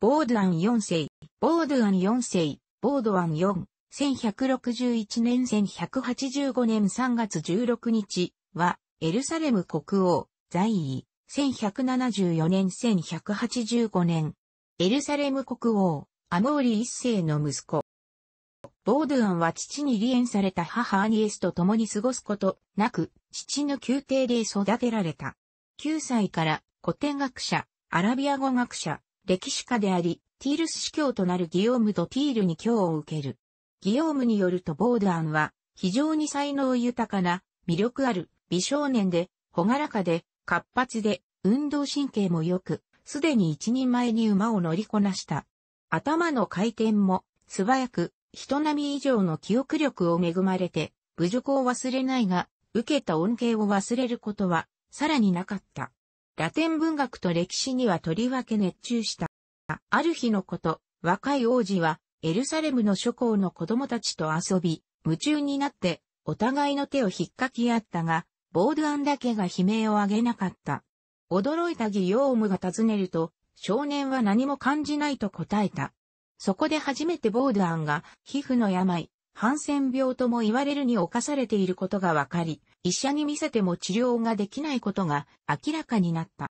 ボードアン4世、ボードアン4世、ボードアン4、1161年1185年3月16日は、エルサレム国王、在位、1174年1185年、エルサレム国王、アモーリ一世の息子。ボードアンは父に離縁された母アニエスと共に過ごすことなく、父の宮廷で育てられた。9歳から古典学者、アラビア語学者、歴史家であり、ティールス司教となるギヨーム・とティールに教を受ける。ギヨームによるとボードアンは、非常に才能豊かな、魅力ある、美少年で、ほがらかで、活発で、運動神経も良く、すでに一人前に馬を乗りこなした。頭の回転も、素早く、人並み以上の記憶力を恵まれて、侮辱を忘れないが、受けた恩恵を忘れることは、さらになかった。ラテン文学と歴史にはとりわけ熱中した。ある日のこと、若い王子は、エルサレムの諸侯の子供たちと遊び、夢中になって、お互いの手を引っかき合ったが、ボードアンだけが悲鳴を上げなかった。驚いたギヨームが尋ねると、少年は何も感じないと答えた。そこで初めてボードアンが、皮膚の病、ハンセン病とも言われるに侵されていることがわかり、医者に見せても治療ができないことが明らかになった。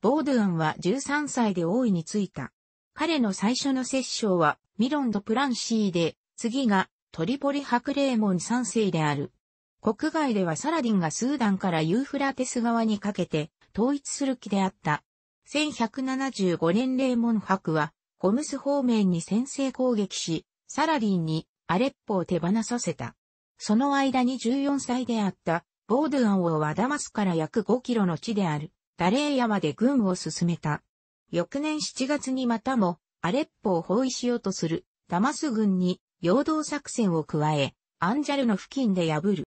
ボードゥンは13歳で王位についた。彼の最初の摂政はミロンド・プランシーで、次がトリポリ・白モン3世である。国外ではサラディンがスーダンからユーフラテス側にかけて統一する気であった。1175年モン白はホムス方面に先制攻撃し、サラディンにアレッポを手放させた。その間に14歳であった、ボードアン王はダマスから約5キロの地である、ダレーヤまで軍を進めた。翌年7月にまたも、アレッポを包囲しようとする、ダマス軍に、陽動作戦を加え、アンジャルの付近で破る。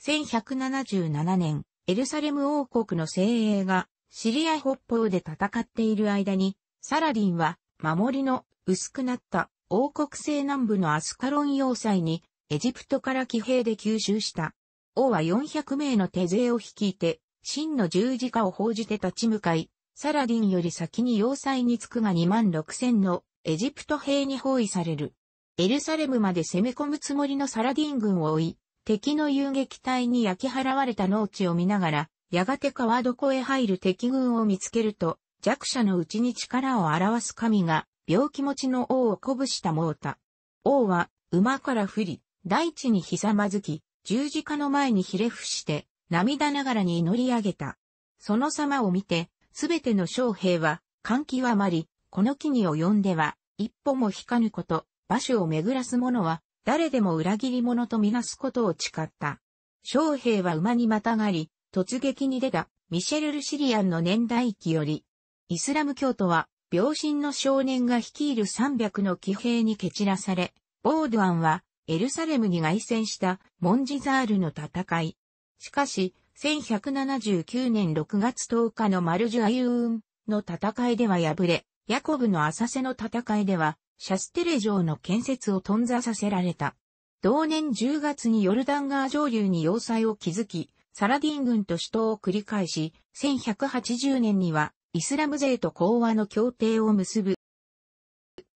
1177年、エルサレム王国の精鋭が、シリア北方で戦っている間に、サラディンは、守りの薄くなった王国西南部のアスカロン要塞にエジプトから騎兵で吸収した。王は400名の手勢を率いて、真の十字架を報じて立ち向かい、サラディンより先に要塞に着くが2万6千のエジプト兵に包囲される。エルサレムまで攻め込むつもりのサラディン軍を追い、敵の遊撃隊に焼き払われた農地を見ながら、やがて川床へ入る敵軍を見つけると、弱者のうちに力を表す神が、病気持ちの王を鼓舞したモータ。王は、馬から不利。大地にひざまずき、十字架の前にひれ伏して、涙ながらに祈り上げた。その様を見て、すべての将兵は、歓喜はまり、この木に及んでは、一歩も引かぬこと、馬首を巡らす者は、誰でも裏切り者とみなすことを誓った。将兵は馬にまたがり、突撃に出た、ミシェル・ルシリアンの年代記より、イスラム教徒は、病身の少年が率いる300の騎兵に蹴散らされ、ボードアンは、エルサレムに凱旋したモンジザールの戦い。しかし、1179年6月10日のマルジュアユーンの戦いでは敗れ、ヤコブの浅瀬の戦いでは、シャステレ城の建設を頓挫させられた。同年10月にヨルダン川上流に要塞を築き、サラディン軍と首都を繰り返し、1180年にはイスラム勢と講和の協定を結ぶ。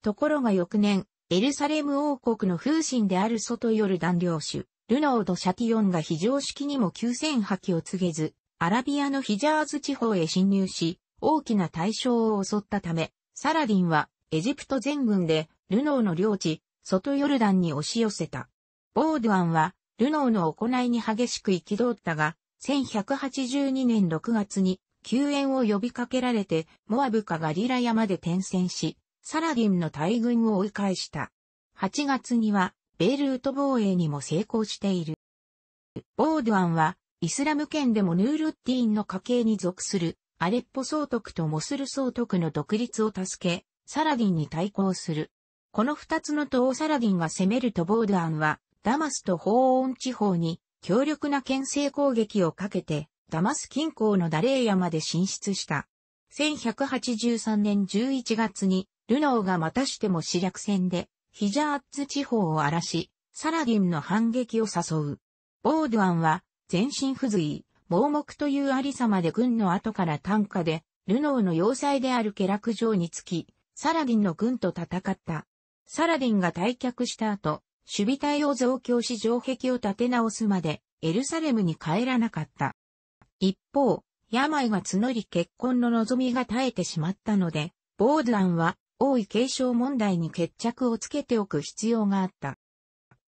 ところが翌年、エルサレム王国の風神である外ヨルダン領主、ルノード・シャティオンが非常式にも休戦破棄を告げず、アラビアのヒジャーズ地方へ侵入し、大きな対象を襲ったため、サラディンはエジプト全軍でルノーの領地、外ヨルダンに押し寄せた。ボードゥアンは、ルノーの行いに激しく憤ったが、1182年6月に救援を呼びかけられて、モアブカガリラ山で転戦し、サラディンの大軍を追い返した。8月には、ベールート防衛にも成功している。ボードアンは、イスラム圏でもヌールッティンの家系に属する、アレッポ総督とモスル総督の独立を助け、サラディンに対抗する。この二つの党をサラディンが攻めるとボードアンは、ダマスとホーン地方に、強力な牽制攻撃をかけて、ダマス近郊のダレーヤまで進出した。1183年11月にルノーがまたしても死略戦で、ヒジャーッツ地方を荒らし、サラディンの反撃を誘う。ボードアンは、全身不随、盲目というありさまで軍の後から単価で、ルノーの要塞である下落城につき、サラディンの軍と戦った。サラディンが退却した後、守備隊を増強し城壁を立て直すまで、エルサレムに帰らなかった。一方、病が募り結婚の望みが絶えてしまったので、ボードアンは王位継承問題に決着をつけておく必要があった。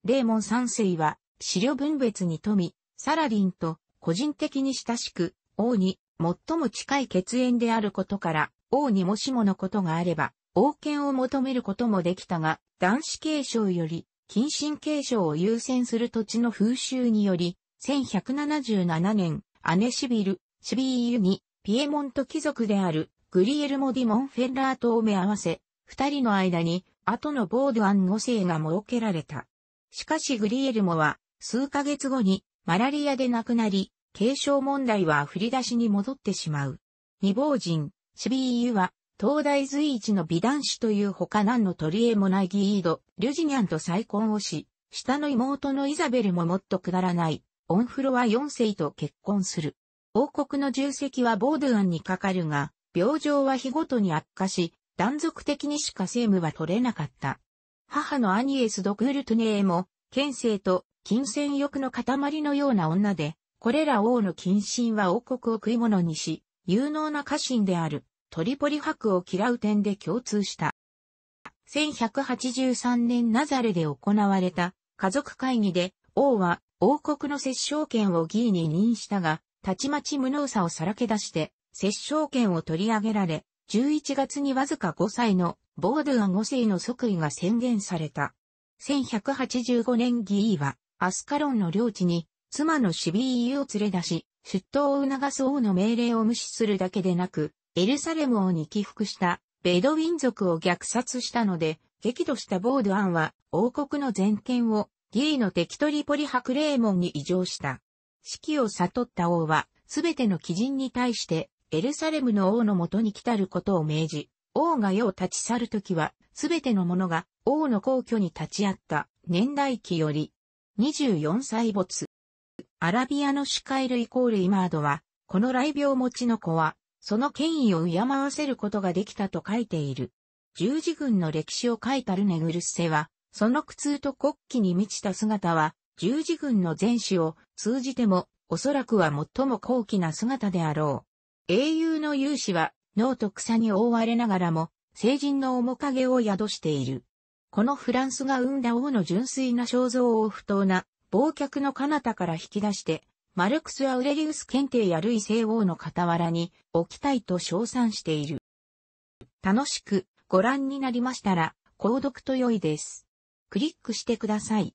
レーモン三世は、資料分別に富み、サラリンと個人的に親しく、王に最も近い血縁であることから、王にもしものことがあれば、王権を求めることもできたが、男子継承より、近親継承を優先する土地の風習により、1177年、姉シビル、シビーユに、ピエモント貴族である、グリエルモ・ディ・モンフェッラーとを目合わせ、二人の間に、後のボードアン5世が設けられた。しかしグリエルモは、数ヶ月後に、マラリアで亡くなり、継承問題は振り出しに戻ってしまう。未亡人、シビーユは、東大随一の美男子という他何の取り柄もないギード、リュジニャンと再婚をし、下の妹のイザベルももっとくだらない、オンフロア4世と結婚する。王国の重責はボードアンにかかるが、病状は日ごとに悪化し、断続的にしか政務は取れなかった。母のアニエス・ドクールトゥネーも、県政と金銭欲の塊のような女で、これら王の謹慎は王国を食い物にし、有能な家臣である、トリポリ博を嫌う点で共通した。1183年ナザレで行われた家族会議で、王は王国の摂政権を議員に任したが、たちまち無能さをさらけ出して、摂政権を取り上げられ、11月にわずか5歳のボードゥアン5世の即位が宣言された。1185年ギーはアスカロンの領地に妻のシビーユを連れ出し、出頭を促す王の命令を無視するだけでなく、エルサレム王に帰服したベドウィン族を虐殺したので、激怒したボードゥアンは王国の全権をギーの敵トリポリハクレーモンに移譲した。指揮を悟った王は、すべての基人に対して、エルサレムの王のもとに来たることを命じ、王が世を立ち去るときは、すべての者が王の皇居に立ち会った年代記より、24歳没。アラビアの司カイルイコールイマードは、この雷病持ちの子は、その権威を敬わせることができたと書いている。十字軍の歴史を書いたルネグルスセは、その苦痛と国旗に満ちた姿は、十字軍の前史を通じても、おそらくは最も高貴な姿であろう。英雄の勇士は、脳と草に覆われながらも、成人の面影を宿している。このフランスが生んだ王の純粋な肖像を不当な、忘却の彼方から引き出して、マルクス・アウレリウス検定や類西王の傍らに置きたいと称賛している。楽しくご覧になりましたら、購読と良いです。クリックしてください。